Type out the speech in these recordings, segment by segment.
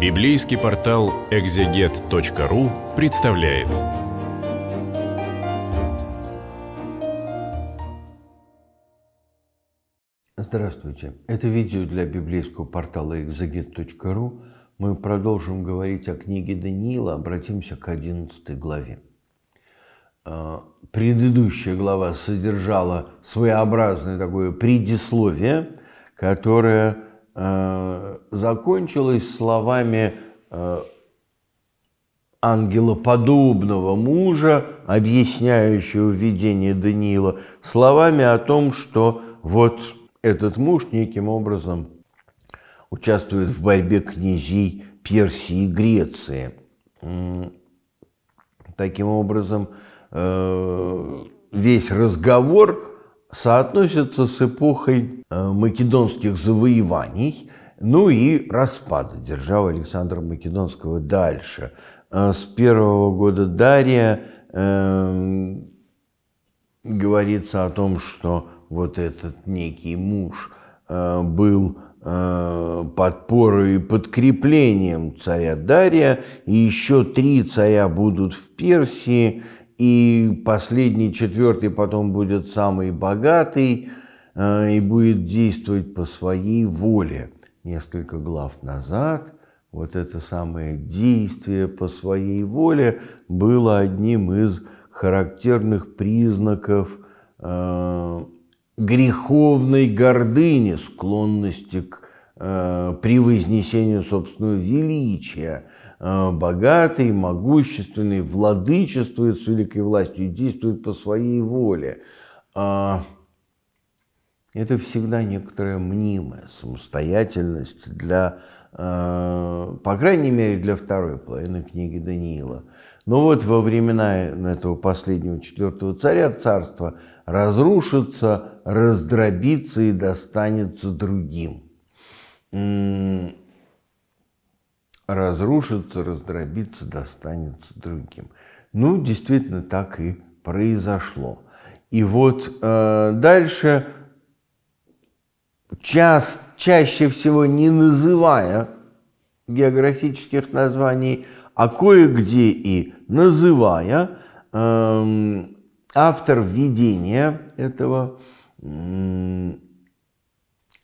Библейский портал экзегет.ру представляет. Здравствуйте! Это видео для библейского портала экзегет.ру. Мы продолжим говорить о книге Даниила, обратимся к 11 главе. А, предыдущая глава содержала своеобразное такое предисловие, которое Э, закончилась словами э, ангелоподобного мужа, объясняющего видение Даниила, словами о том, что вот этот муж неким образом участвует в борьбе князей Персии и Греции. Таким образом, э, весь разговор соотносится с эпохой э, македонских завоеваний, ну и распада державы Александра Македонского дальше. Э, с первого года Дария э, эм, говорится о том, что вот этот некий муж э, был э, подпорой и подкреплением царя Дария, и еще три царя будут в Персии, и последний, четвертый потом будет самый богатый э, и будет действовать по своей воле. Несколько глав назад вот это самое действие по своей воле было одним из характерных признаков э, греховной гордыни, склонности к Э, при вознесении собственного величия. Э, богатый, могущественный, владычествует с великой властью, действует по своей воле. А, это всегда некоторая мнимая самостоятельность для, э, по крайней мере, для второй половины книги Даниила. Но вот во времена этого последнего четвертого царя царство разрушится, раздробится и достанется другим разрушится, раздробится, достанется другим. Ну, действительно, так и произошло. И вот э, дальше, часто, чаще всего не называя географических названий, а кое-где и называя, э, автор введения этого э,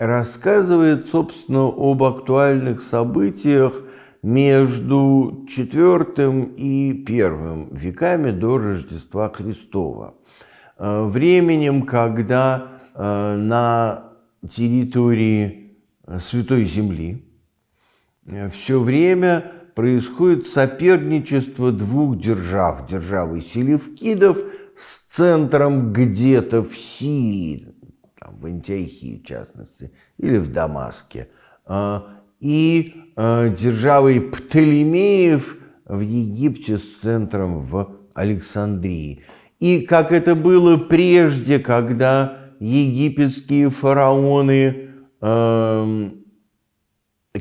рассказывает, собственно, об актуальных событиях между IV и I веками до Рождества Христова. Э, временем, когда э, на территории э, Святой Земли все время происходит соперничество двух держав. Державы селевкидов с центром где-то в Сирии, в Антиохии, в частности, или в Дамаске, а, и а, державой Птолемеев в Египте с центром в Александрии. И как это было прежде, когда египетские фараоны эм,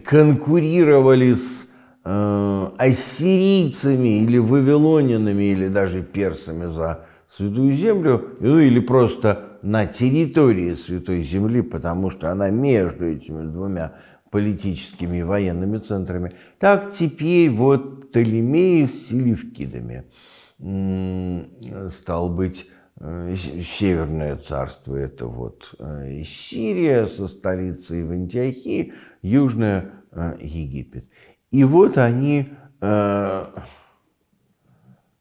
конкурировали с э, ассирийцами или вавилонянами или даже персами за Святую Землю, ну или просто на территории Святой Земли, потому что она между этими двумя политическими и военными центрами. Так теперь вот Птолемей с Селевкидами стал быть э, Северное царство – это вот э, Сирия со столицей в Антиохии, Южное э, – Египет. И вот они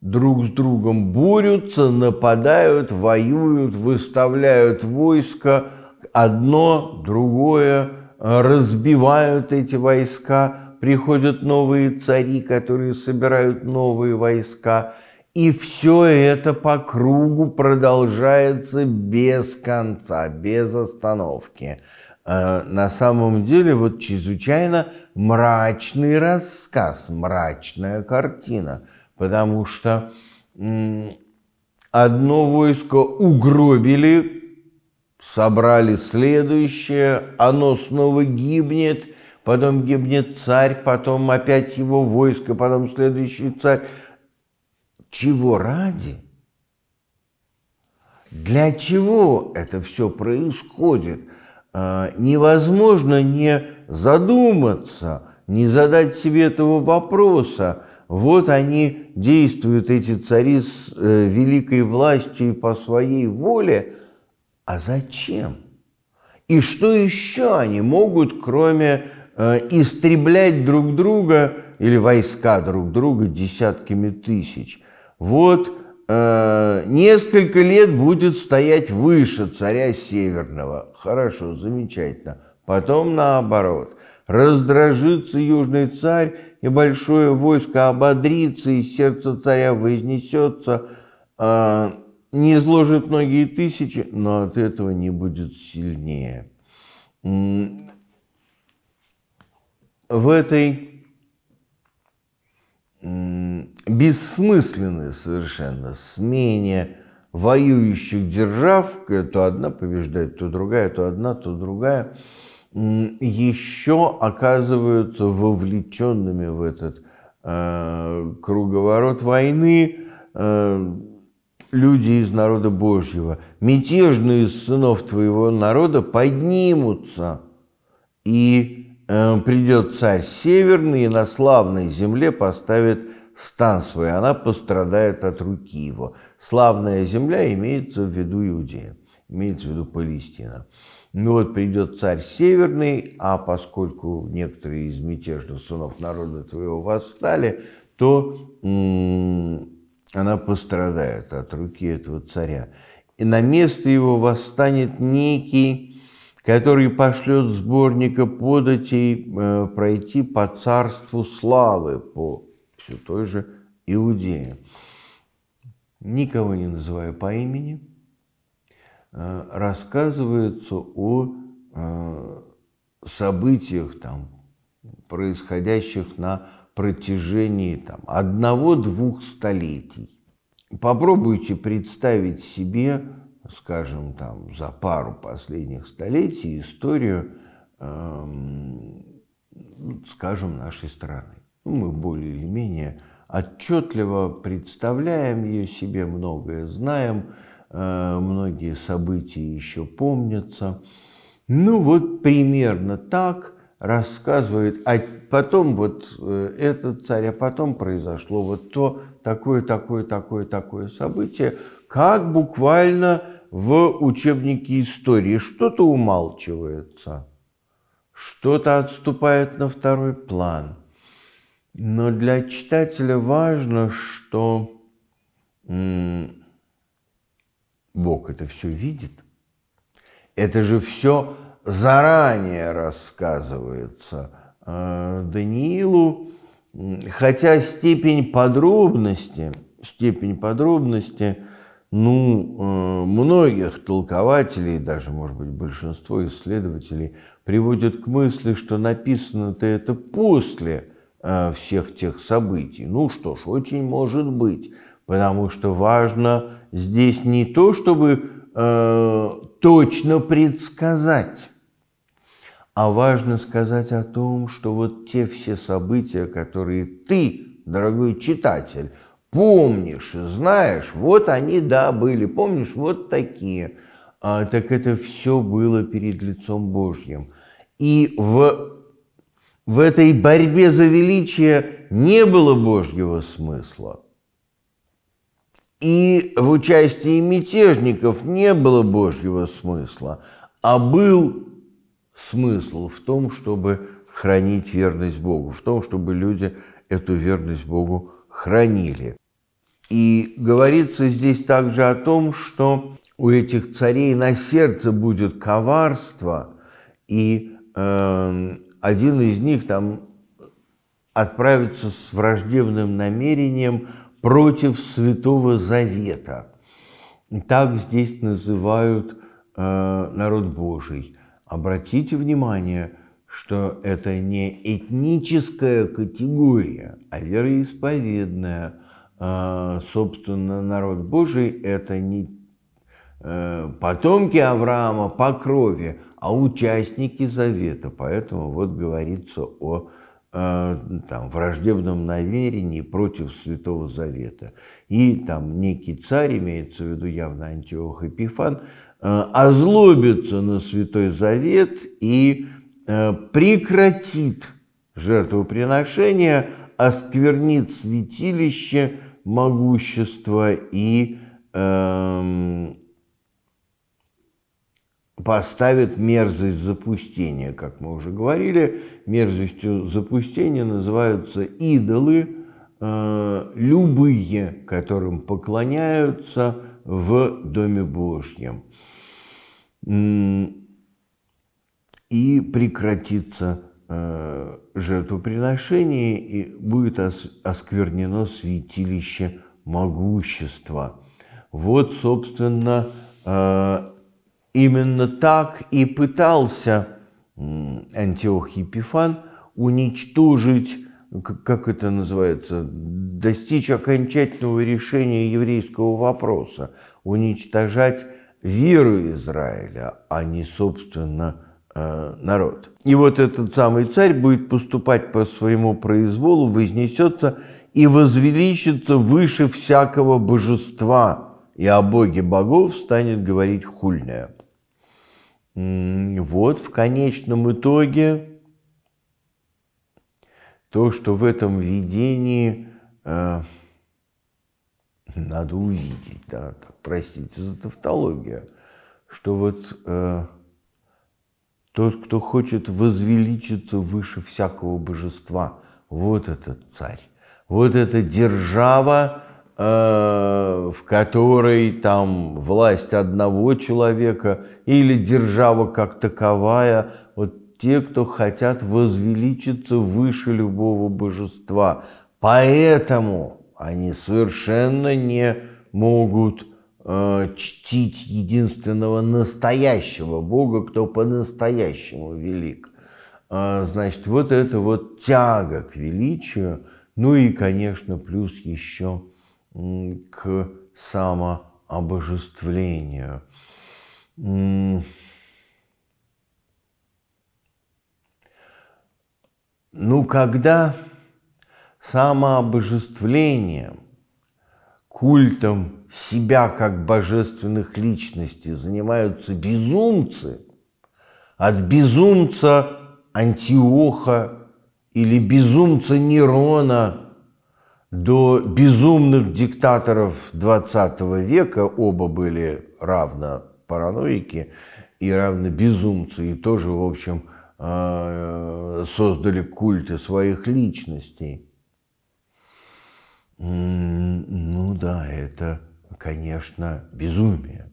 друг с другом борются, нападают, воюют, выставляют войска, одно, другое, э, разбивают эти войска, приходят новые цари, которые собирают новые войска. И все это по кругу продолжается без конца, без остановки. Э, на самом деле, вот чрезвычайно мрачный рассказ, мрачная картина – потому что одно войско угробили, собрали следующее, оно снова гибнет, потом гибнет царь, потом опять его войско, потом следующий царь. Чего ради? Для чего это все происходит? А, невозможно не задуматься, не задать себе этого вопроса – вот они действуют, эти цари, с э, великой властью и по своей воле. А зачем? И что еще они могут, кроме э, истреблять друг друга или войска друг друга десятками тысяч? Вот э, несколько лет будет стоять выше царя Северного. Хорошо, замечательно. Потом наоборот. Раздражится южный царь, и большое войско ободрится, и сердце царя вознесется, а не изложит многие тысячи, но от этого не будет сильнее. В этой бессмысленной совершенно смене воюющих держав, то одна побеждает, то другая, то одна, то другая – еще оказываются вовлеченными в этот э, круговорот войны э, люди из народа Божьего. Мятежные из сынов твоего народа поднимутся, и э, придет царь северный и на славной земле поставит стан свой, она пострадает от руки его. Славная земля имеется в виду Иудея имеется в виду Палестина. Ну вот придет царь Северный, а поскольку некоторые из мятежных сынов народа твоего восстали, то она пострадает от руки этого царя. И на место его восстанет некий, который пошлет сборника податей э, пройти по царству славы, по все той же Иудее. Никого не называю по имени – Э, рассказывается о э, событиях, там, происходящих на протяжении там, одного-двух столетий. Попробуйте представить себе, скажем, там, за пару последних столетий историю, эм, ну, скажем, нашей страны. Ну, мы более или менее отчетливо представляем ее себе, многое знаем, Э, многие события еще помнятся. Ну вот примерно так рассказывает, а потом вот э, этот царь, а потом произошло вот то, такое, такое, такое, такое событие, как буквально в учебнике истории. Что-то умалчивается, что-то отступает на второй план. Но для читателя важно, что Бог это все видит. Это же все заранее рассказывается э, Даниилу, хотя степень подробности, степень подробности, ну, э, многих толкователей, даже, может быть, большинство исследователей приводит к мысли, что написано-то это после Э, всех тех событий. Ну что ж, очень может быть, потому что важно здесь не то, чтобы э, точно предсказать, а важно сказать о том, что вот те все события, которые ты, дорогой читатель, помнишь и знаешь, вот они, да, были, помнишь, вот такие, а, так это все было перед лицом Божьим. И в в этой борьбе за величие не было божьего смысла. И в участии мятежников не было божьего смысла, а был смысл в том, чтобы хранить верность Богу, в том, чтобы люди эту верность Богу хранили. И говорится здесь также о том, что у этих царей на сердце будет коварство, и эм, один из них там отправится с враждебным намерением против Святого Завета. Так здесь называют э, народ Божий. Обратите внимание, что это не этническая категория, а вероисповедная. Э, собственно, народ Божий – это не э, потомки Авраама по крови, а участники завета. Поэтому вот говорится о э, там, враждебном намерении против Святого Завета. И там некий царь, имеется в виду явно Антиох Эпифан, э, озлобится на Святой Завет и э, прекратит жертвоприношение, осквернит святилище, могущества и эм, поставит мерзость запустения, как мы уже говорили. Мерзостью запустения называются идолы, э, любые, которым поклоняются в Доме Божьем. И прекратится э, жертвоприношение, и будет осквернено святилище могущества. Вот, собственно, э, Именно так и пытался Антиох Епифан уничтожить, как это называется, достичь окончательного решения еврейского вопроса, уничтожать веру Израиля, а не, собственно, э, народ. И вот этот самый царь будет поступать по своему произволу, вознесется и возвеличится выше всякого божества, и о боге богов станет говорить хульное вот в конечном итоге то, что в этом видении э, надо увидеть, да, так, простите за тавтологию, что вот э, тот, кто хочет возвеличиться выше всякого божества, вот этот царь, вот эта держава, Э, в которой там власть одного человека или держава как таковая, вот те, кто хотят возвеличиться выше любого божества. Поэтому они совершенно не могут э, чтить единственного настоящего Бога, кто по-настоящему велик. Э, значит, вот это вот тяга к величию, ну и, конечно, плюс еще – к самообожествлению. Ну, когда самообожествление, культом себя как божественных личностей занимаются безумцы, от безумца Антиоха или безумца Нерона – до безумных диктаторов 20 века оба были равно параноики и равно безумцы, и тоже, в общем, э, создали культы своих личностей. Ну да, это, конечно, безумие.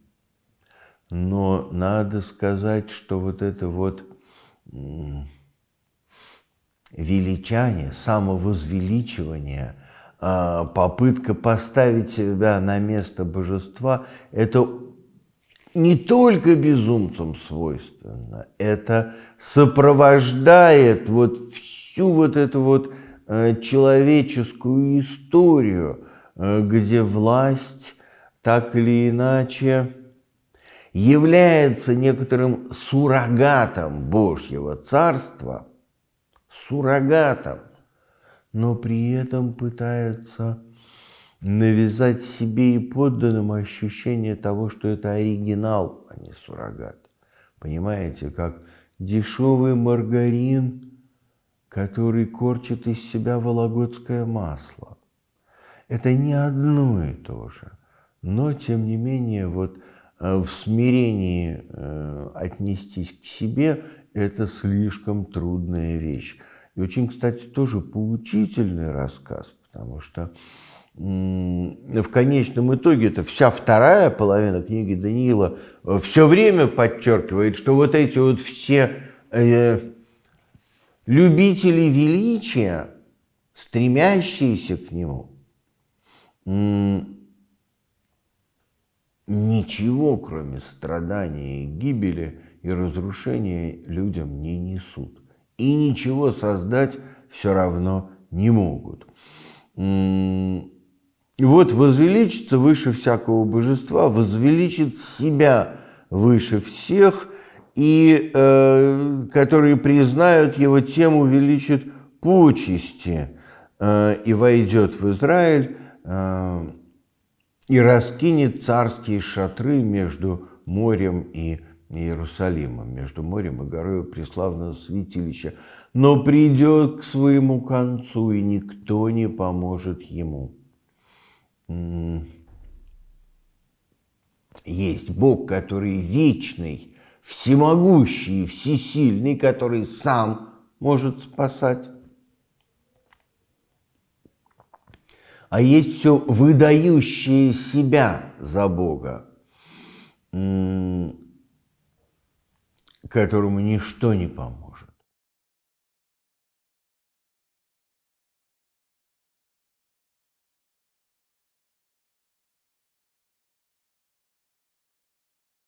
Но надо сказать, что вот это вот величание, самовозвеличивание – а, попытка поставить себя на место божества, это не только безумцам свойственно, это сопровождает вот всю вот эту вот э, человеческую историю, э, где власть так или иначе является некоторым суррогатом Божьего Царства, суррогатом – но при этом пытается навязать себе и подданным ощущение того, что это оригинал, а не суррогат. Понимаете, как дешевый маргарин, который корчит из себя вологодское масло. Это не одно и то же, но тем не менее вот э, в смирении э, отнестись к себе – это слишком трудная вещь. И очень, кстати, тоже поучительный рассказ, потому что в конечном итоге это вся вторая половина книги Даниила э, все время подчеркивает, что вот эти вот все э, любители величия, стремящиеся к нему, ничего кроме страдания гибели и разрушения людям не несут и ничего создать все равно не могут. вот возвеличится выше всякого божества, возвеличит себя выше всех, и э, которые признают его, тем увеличит почести, э, и войдет в Израиль, э, и раскинет царские шатры между морем и Иерусалимом, между морем и горою преславного святилища, но придет к своему концу, и никто не поможет ему. Есть Бог, который вечный, всемогущий, всесильный, который сам может спасать. А есть все выдающее себя за Бога которому ничто не поможет.